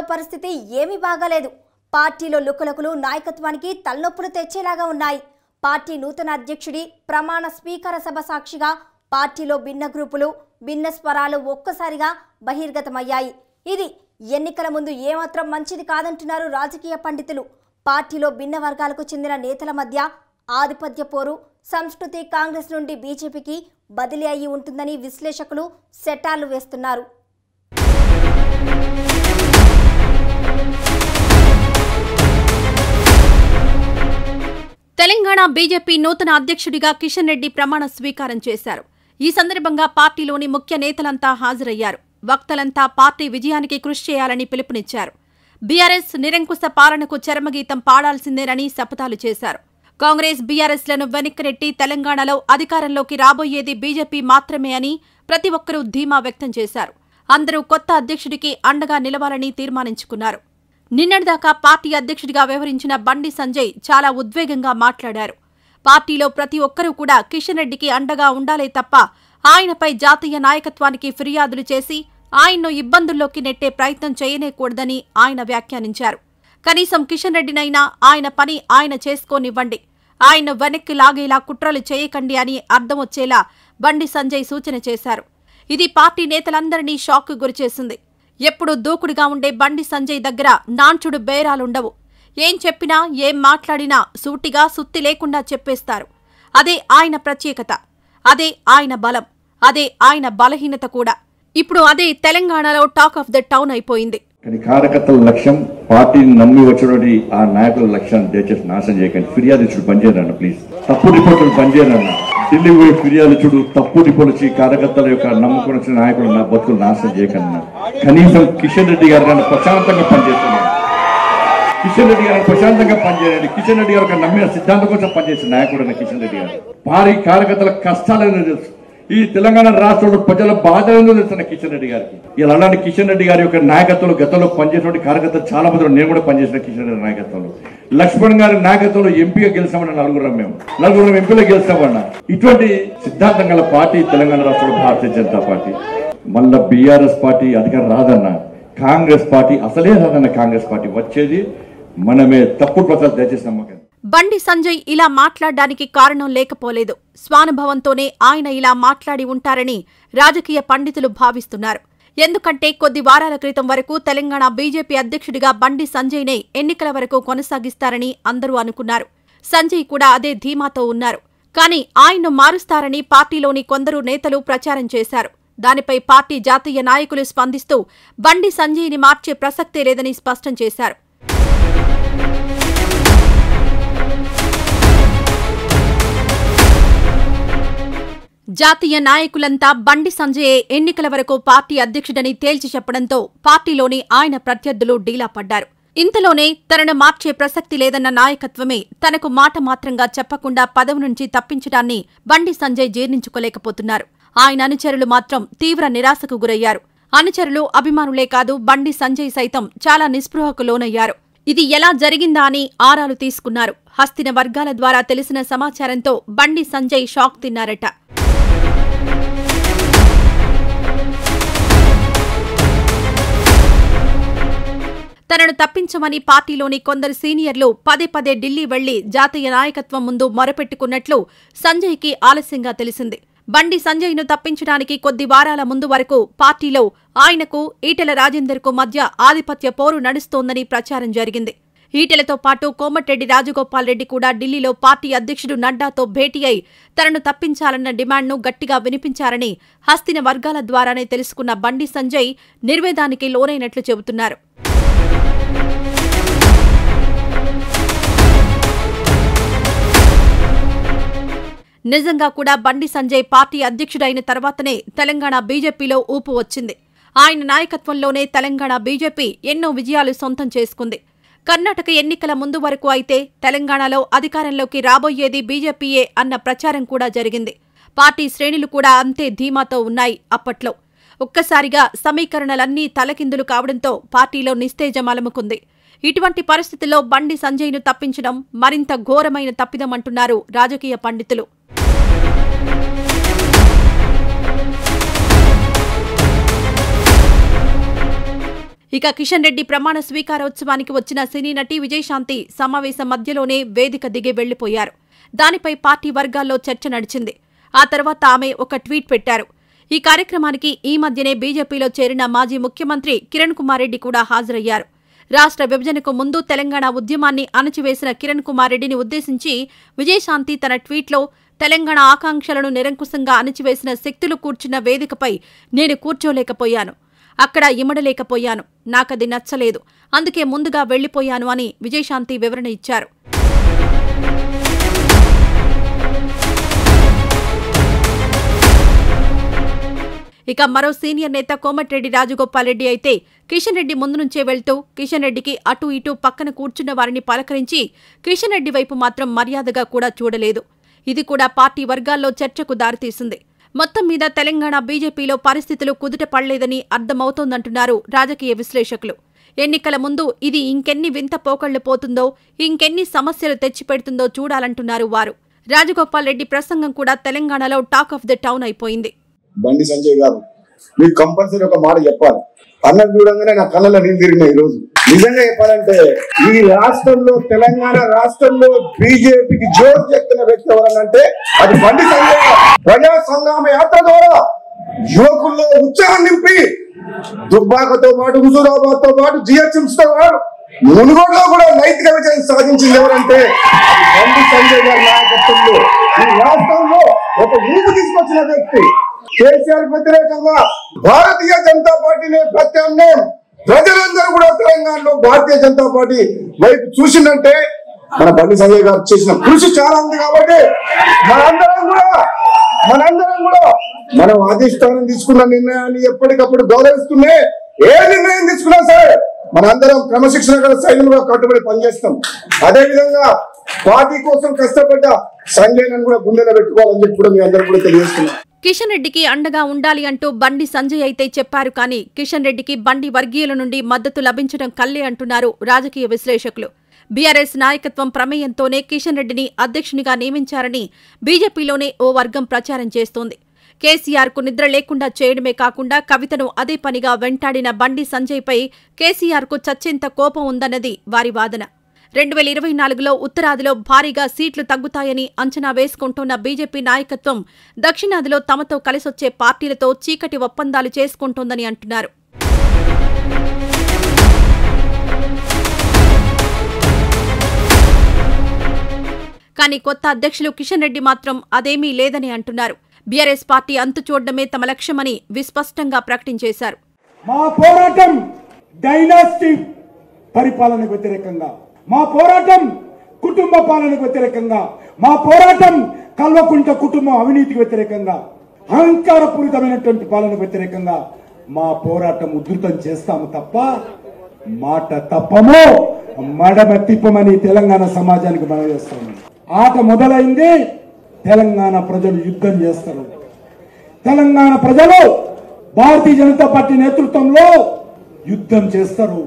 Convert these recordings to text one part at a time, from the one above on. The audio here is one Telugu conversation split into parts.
జిల్లాలో పరిస్థితి ఏమీ బాగాలేదు పార్టీలో లుకులకులు నాయకత్వానికి తలనొప్పులు తెచ్చేలాగా ఉన్నాయి పార్టీ నూతన అధ్యక్షుడి ప్రమాణ స్వీకార సభ సాక్షిగా పార్టీలో భిన్న గ్రూపులు భిన్న స్వరాలు ఒక్కసారిగా బహిర్గతమయ్యాయి ఇది ఎన్నికల ముందు ఏమాత్రం మంచిది కాదంటున్నారు రాజకీయ పండితులు పార్టీలో భిన్న వర్గాలకు చెందిన నేతల మధ్య ఆధిపత్య పోరు సంస్కృతి కాంగ్రెస్ నుండి బీజేపీకి బదిలీ అయి ఉంటుందని విశ్లేషకులు సెటార్లు వేస్తున్నారు తెలంగాణ బీజేపీ నూతన అధ్యక్షుడిగా కిషన్ రెడ్డి ప్రమాణ స్వీకారం చేశారు ఈ సందర్భంగా పార్టీలోని ముఖ్య నేతలంతా హాజరయ్యారు వక్తలంతా పార్టీ విజయానికి కృషి చేయాలని పిలుపునిచ్చారు బీఆర్ఎస్ నిరంకుశ పాలనకు చరమగీతం పాడాల్సిందేనని శపథాలు చేశారు కాంగ్రెస్ బీఆర్ఎస్లను వెనక్కినెట్టి తెలంగాణలో అధికారంలోకి రాబోయేది బీజేపీ మాత్రమే అని ప్రతి ఒక్కరూ ధీమా వ్యక్తం చేశారు అందరూ కొత్త అధ్యక్షుడికి అండగా నిలవాలని తీర్మానించుకున్నారు నిన్నటిదాకా పార్టీ అధ్యక్షుడిగా వ్యవహరించిన బండి సంజయ్ చాలా ఉద్వేగంగా మాట్లాడారు పార్టీలో ప్రతి ఒక్కరూ కూడా కిషన్ రెడ్డికి అండగా ఉండాలే తప్ప ఆయనపై జాతీయ నాయకత్వానికి ఫిర్యాదులు చేసి ఆయన్ను ఇబ్బందుల్లోకి నెట్టే ప్రయత్నం చేయనేకూడదని ఆయన వ్యాఖ్యానించారు కనీసం కిషన్ రెడ్డినైనా ఆయన పని ఆయన చేసుకోనివ్వండి ఆయన వెనక్కి లాగేలా కుట్రలు చేయకండి అని అర్థమొచ్చేలా బండి సంజయ్ సూచన చేశారు ఇది పార్టీ నేతలందరినీ షాక్ గురిచేసింది ఎప్పుడు దూకుడుగా ఉండే బండి సంజయ్ దగ్గర నాంచుడు బేరాలుండవు ఏం చెప్పినా ఏం మాట్లాడినా సూటిగా సుత్తి లేకుండా చెప్పేస్తారు అదే ఆయన ప్రత్యేకత అదే ఆయన బలం అదే ఆయన బలహీనత కూడా ఇప్పుడు అదే తెలంగాణలో టాక్ ఆఫ్ ద టౌన్ అయిపోయింది కానీ కార్యకర్తల లక్ష్యం పార్టీని నమ్మి వచ్చినటువంటి ఆ నాయకుల లక్ష్యాన్ని దయచేసి నాశనం చేయకండి ఫిర్యాదు ఇచ్చుడు పనిచేయరన్న ప్లీజ్ తప్పు రిపోర్టులు పనిచేయరన్న ఢిల్లీ పోయి ఫిర్యాదు ఇచ్చుడు తప్పు రిపోర్ట్ వచ్చి కార్యకర్తల యొక్క నమ్మకం వచ్చిన నాయకులు నా బతుకులు నాశనం చేయకండి కనీసం కిషన్ రెడ్డి గారు నన్ను ప్రశాంతంగా పనిచేస్తున్నాను కిషన్ రెడ్డి గారు ప్రశాంతంగా పనిచేయాలి కిషన్ రెడ్డి గారు నమ్మిన సిద్ధాంతం కోసం పనిచేసిన నాయకుడు కిషన్ రెడ్డి గారు భారీ కార్యకర్తల కష్టాలను తెలుసు ఈ తెలంగాణ రాష్ట్రంలో ప్రజల బాధ ఏందో కిషన్ రెడ్డి గారికి ఇలా అలాంటి కిషన్ రెడ్డి గారి యొక్క నాయకత్వంలో గతంలో పనిచేసినటువంటి కార్యకర్త చాలా మంది నేను కూడా పనిచేసిన కిషన్ రెడ్డి నాయకత్వంలో లక్ష్మణ్ గారి నాయకత్వంలో ఎంపీగా గెలిచామన్న నలుగురం మేము నలుగురం ఎంపీలో గెలిచామన్నా ఇటువంటి సిద్ధాంతం గల పార్టీ తెలంగాణ రాష్ట్రంలో భారతీయ జనతా పార్టీ మళ్ళా బీఆర్ఎస్ పార్టీ అధికారం రాదన్న కాంగ్రెస్ పార్టీ అసలే రాదన్న కాంగ్రెస్ పార్టీ వచ్చేది మనమే తప్పుడు ప్రచారం దయచేసి నమ్మకం బండి సంజయ్ ఇలా మాట్లాడడానికి కారణం లేకపోలేదు స్వానుభవంతోనే ఆయన ఇలా మాట్లాడి ఉంటారని రాజకీయ పండితులు భావిస్తున్నారు ఎందుకంటే కొద్ది వారాల క్రితం వరకు తెలంగాణ బీజేపీ అధ్యక్షుడిగా బండి సంజయ్నే ఎన్నికల వరకు కొనసాగిస్తారని అందరూ అనుకున్నారు సంజయ్ కూడా అదే ధీమాతో ఉన్నారు కానీ ఆయన్ను మారుస్తారని పార్టీలోని కొందరు నేతలు ప్రచారం చేశారు దానిపై పార్టీ జాతీయ నాయకులు స్పందిస్తూ బండి సంజయ్ని మార్చే ప్రసక్తే లేదని స్పష్టం చేశారు జాతీయ నాయకులంతా బండి సంజయే ఎన్నికల వరకు పార్టీ అధ్యక్షుడని తేల్చి చెప్పడంతో పార్టీలోని ఆయన ప్రత్యర్థులు డీలా పడ్డారు ఇంతలోనే తనను మార్చే ప్రసక్తి లేదన్న నాయకత్వమే తనకు మాట మాత్రంగా చెప్పకుండా పదవి నుంచి తప్పించడాన్ని బండి సంజయ్ జీర్ణించుకోలేకపోతున్నారు ఆయన అనుచరులు మాత్రం తీవ్ర నిరాశకు గురయ్యారు అనుచరులు అభిమానులే కాదు బండి సంజయ్ సైతం చాలా నిస్పృహకు లోనయ్యారు ఇది ఎలా జరిగిందా అని ఆరాలు తీసుకున్నారు హస్తిన వర్గాల ద్వారా తెలిసిన సమాచారంతో బండి సంజయ్ షాక్ తిన్నారట తనను తప్పించమని పార్టీలోని కొందరు సీనియర్లు పదే పదే ఢిల్లీ వెళ్లి జాతీయ నాయకత్వం ముందు మొరపెట్టుకున్నట్లు సంజయ్కి ఆలస్యంగా తెలిసింది బండి సంజయ్ను తప్పించడానికి కొద్ది వారాల ముందు వరకు పార్టీలో ఆయనకు ఈటెల రాజేందర్కు మధ్య ఆధిపత్య పోరు నడుస్తోందని ప్రచారం జరిగింది ఈటెలతో పాటు కోమటిరెడ్డి రాజగోపాల్ రెడ్డి కూడా ఢిల్లీలో పార్టీ అధ్యక్షుడు నడ్డాతో భేటీ అయి తనను తప్పించాలన్న డిమాండ్ను గట్టిగా వినిపించారని హస్తిన వర్గాల ద్వారానే తెలుసుకున్న బండి సంజయ్ నిర్వేదానికి లోనైనట్లు చెబుతున్నారు నిజంగా కూడా బండి సంజయ్ పార్టీ అధ్యక్షుడైన తర్వాతనే తెలంగాణ బీజేపీలో ఊపు వచ్చింది ఆయన నాయకత్వంలోనే తెలంగాణ బీజేపీ ఎన్నో విజయాలు సొంతం చేసుకుంది కర్ణాటక ఎన్నికల ముందు వరకు అయితే తెలంగాణలో అధికారంలోకి రాబోయేది బీజేపీయే అన్న ప్రచారం కూడా జరిగింది పార్టీ శ్రేణులు కూడా అంతే ధీమాతో ఉన్నాయి అప్పట్లో ఒక్కసారిగా సమీకరణలన్నీ తలకిందులు కావడంతో పార్టీలో నిస్తేజం అలముకుంది ఇటువంటి పరిస్థితుల్లో బండి సంజయ్ను తప్పించడం మరింత ఘోరమైన తప్పిదమంటున్నారు రాజకీయ పండితులు ఇక కిషన్ రెడ్డి ప్రమాణ స్వీకారోత్సవానికి వచ్చిన సినీ నటి విజయశాంతి సమావేశం మధ్యలోనే వేదిక దిగి వెళ్లిపోయారు దానిపై పార్టీ వర్గాల్లో చర్చ నడిచింది ఆ తర్వాత ఆమె ఒక ట్వీట్ పెట్టారు ఈ కార్యక్రమానికి ఈ మధ్యనే బీజేపీలో చేరిన మాజీ ముఖ్యమంత్రి కిరణ్ కుమార్ రెడ్డి కూడా హాజరయ్యారు రాష్ట్ర విభజనకు ముందు తెలంగాణ ఉద్యమాన్ని అణచివేసిన కిరణ్ కుమార్ రెడ్డిని ఉద్దేశించి విజయశాంతి తన ట్వీట్లో తెలంగాణ ఆకాంక్షలను నిరంకుశంగా అణచివేసిన శక్తులు కూర్చున్న వేదికపై నేను కూర్చోలేకపోయాను అక్కడ ఇమడలేకపోయాను నాకది నచ్చలేదు అందుకే ముందుగా వెళ్లిపోయాను అని విజయశాంతి వివరణ ఇచ్చారు ఇక మరో సీనియర్ నేత కోమటిరెడ్డి రెడ్డి అయితే కిషన్ రెడ్డి ముందు నుంచే వెళ్తూ కిషన్ రెడ్డికి అటు ఇటు పక్కన కూర్చున్న వారిని పలకరించి కిషన్ రెడ్డి వైపు మాత్రం మర్యాదగా కూడా చూడలేదు ఇది కూడా పార్టీ వర్గాల్లో చర్చకు దారితీసింది మొత్తం మీద తెలంగాణ బీజేపీలో పరిస్థితులు కుదుట పడలేదని అర్థమవుతోందంటున్నారు రాజకీయ విశ్లేషకులు ఎన్నికల ముందు ఇది ఇంకెన్ని వింత పోకళ్లు పోతుందో ఇంకెన్ని సమస్యలు తెచ్చిపెడుతుందో చూడాలంటున్నారు వారు రాజగోపాల్ రెడ్డి ప్రసంగం కూడా తెలంగాణలో టాక్ ఆఫ్ ది టౌన్ అయిపోయింది బండి సంజయ్ గారు మీరు కంపల్సరీ ఒక మాట చెప్పాలి అన్న చూడంగానే నా కళ్ళలో నీళ్ళు తిరిగినాయి ఈ రోజు నిజంగా చెప్పాలంటే ఈ రాష్ట్రంలో తెలంగాణ రాష్ట్రంలో బీజేపీకి జోరు చెప్తున్న వ్యక్తి ఎవరంటే అది బండి సంఘం ప్రజా సంగ్రామ యాత్ర ద్వారా యువకుల్లో ఉత్సాహం నింపి దుబ్బాకతో పాటు హుజూరాబాద్ తో పాటు జిహెచ్ఎంసీ తో పాటు మునుగోడులో కూడా నైతిక విజయం సాధించింది ఎవరంటే బండి సంజయ్ గారి నాయకత్వంలో ఈ రాష్ట్రంలో ఒక ఊపు తీసుకొచ్చిన వ్యక్తి కేసీఆర్ వ్యతిరేకంగా భారతీయ జనతా పార్టీని ప్రత్యామ్నాయం ప్రజలందరూ కూడా తెలంగాణలో భారతీయ జనతా పార్టీ వైపు చూసిందంటే మన బండి సంజయ్ గారు చేసిన కృషి చాలా ఉంది కాబట్టి మనందరం కూడా మనందరం కూడా మనం అధిష్టానం తీసుకున్న నిర్ణయాన్ని ఎప్పటికప్పుడు గౌరవిస్తూనే ఏ నిర్ణయం తీసుకున్నా సరే మనందరం క్రమశిక్షణ గల సైన్యులుగా కట్టుబడి పనిచేస్తాం అదే విధంగా పార్టీ కోసం కష్టపడ్డ సంజయ్ కూడా గుండెలో పెట్టుకోవాలని చెప్పి కూడా మీ అందరూ కూడా తెలియజేస్తున్నాం కిషన్ రెడ్డికి అండగా ఉండాలి అంటూ బండి సంజయ్ అయితే చెప్పారు కానీ కిషన్ రెడ్డికి బండి వర్గీయుల నుండి మద్దతు లభించడం కల్లే అంటున్నారు రాజకీయ విశ్లేషకులు బీఆర్ఎస్ నాయకత్వం ప్రమేయంతోనే కిషన్ రెడ్డిని అధ్యక్షునిగా నియమించారని బీజేపీలోనే ఓ వర్గం ప్రచారం చేస్తోంది కేసీఆర్కు నిద్ర లేకుండా చేయడమే కాకుండా కవితను అదే పనిగా వెంటాడిన బండి సంజయ్పై కేసీఆర్కు చచ్చేంత కోపం ఉందన్నది వారి వాదన రెండు వేల ఇరవై నాలుగులో ఉత్తరాదిలో భారీగా సీట్లు తగ్గుతాయని అంచనా వేసుకుంటున్న బీజేపీ నాయకత్వం దక్షిణాదిలో తమతో కలిసొచ్చే పార్టీలతో చీకటి ఒప్పందాలు చేసుకుంటోందని అంటున్నారు కానీ కొత్త అధ్యక్షులు కిషన్ రెడ్డి మాత్రం అదేమీ లేదని అంటున్నారు బీఆర్ఎస్ పార్టీ అంతు చూడడమే తమ లక్ష్యమని విస్పష్టంగా ప్రకటించేశారు మా పోరాటం డైనాస్టిక్ పరిపాలన వ్యతిరేకంగా మా పోరాటం కుటుంబ పాలనకు వ్యతిరేకంగా మా పోరాటం కల్వకుంట కుటుంబం అవినీతికి వ్యతిరేకంగా పూరితమైనటువంటి పాలనకు వ్యతిరేకంగా మా పోరాటం ఉధృతం చేస్తాము తప్ప మాట తప్పము మడమ తిప్పమని తెలంగాణ సమాజానికి మనం చేస్తాము ఆట మొదలైంది తెలంగాణ ప్రజలు యుద్ధం చేస్తారు తెలంగాణ ప్రజలు భారతీయ జనతా పార్టీ నేతృత్వంలో యుద్ధం చేస్తారు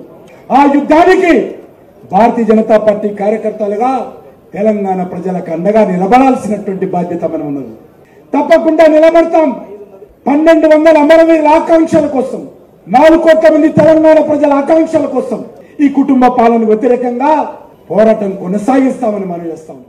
ఆ యుద్ధానికి భారతీయ జనతా పార్టీ కార్యకర్తలుగా తెలంగాణ ప్రజలకు అండగా నిలబడాల్సినటువంటి బాధ్యత మనం ఉన్నది తప్పకుండా నిలబడతాం పన్నెండు వందల అమరవీరుల ఆకాంక్షల కోసం నాలుగు కోట్ల మంది తెలంగాణ ప్రజల ఆకాంక్షల కోసం ఈ కుటుంబ పాలన వ్యతిరేకంగా పోరాటం కొనసాగిస్తామని మనం చేస్తాం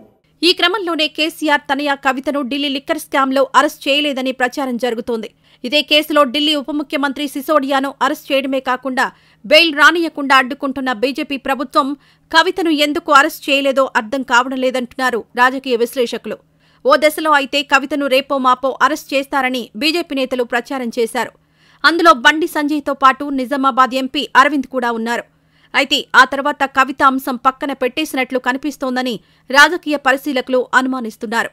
ఈ క్రమంలోనే కేసీఆర్ తనయ కవితను ఢిల్లీ లిక్కర్ స్కామ్ లో అరెస్ట్ చేయలేదని ప్రచారం జరుగుతోంది ఇదే కేసులో ఢిల్లీ ఉప ముఖ్యమంత్రి సిసోడియాను అరెస్ట్ చేయడమే కాకుండా బెయిల్ రానియకుండా అడ్డుకుంటున్న బీజేపీ ప్రభుత్వం కవితను ఎందుకు అరెస్ట్ చేయలేదో అర్థం కావడం లేదంటున్నారు రాజకీయ విశ్లేషకులు ఓ దశలో అయితే కవితను రేపో మాపో అరెస్ట్ చేస్తారని బీజేపీ నేతలు ప్రచారం చేశారు అందులో బండి సంజయ్తో పాటు నిజామాబాద్ ఎంపీ అరవింద్ కూడా ఉన్నారు అయితే ఆ తర్వాత కవిత అంశం పక్కన పెట్టేసినట్లు కనిపిస్తోందని రాజకీయ పరిశీలకులు అనుమానిస్తున్నారు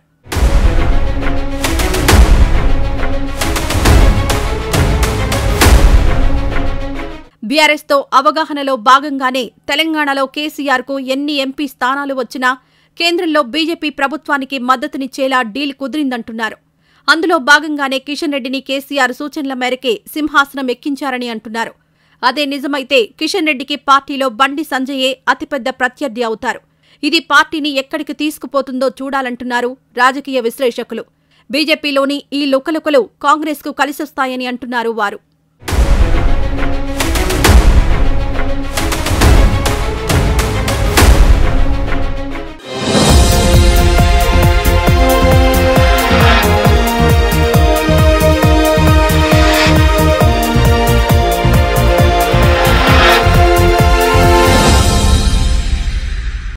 బీఆర్ఎస్తో అవగాహనలో భాగంగానే తెలంగాణలో కు ఎన్ని ఎంపీ స్థానాలు వచ్చినా కేంద్రంలో బీజేపీ ప్రభుత్వానికి మద్దతునిచ్చేలా డీల్ కుదిరిందంటున్నారు అందులో భాగంగానే కిషన్ రెడ్డిని కేసీఆర్ సూచనల మేరకే సింహాసనం ఎక్కించారని అంటున్నారు అదే నిజమైతే కిషన్ రెడ్డికి పార్టీలో బండి సంజయే అతిపెద్ద ప్రత్యర్థి అవుతారు ఇది పార్టీని ఎక్కడికి తీసుకుపోతుందో చూడాలంటున్నారు రాజకీయ విశ్లేషకులు బీజేపీలోని ఈ లుకలుకలు కాంగ్రెస్కు కలిసొస్తాయని అంటున్నారు వారు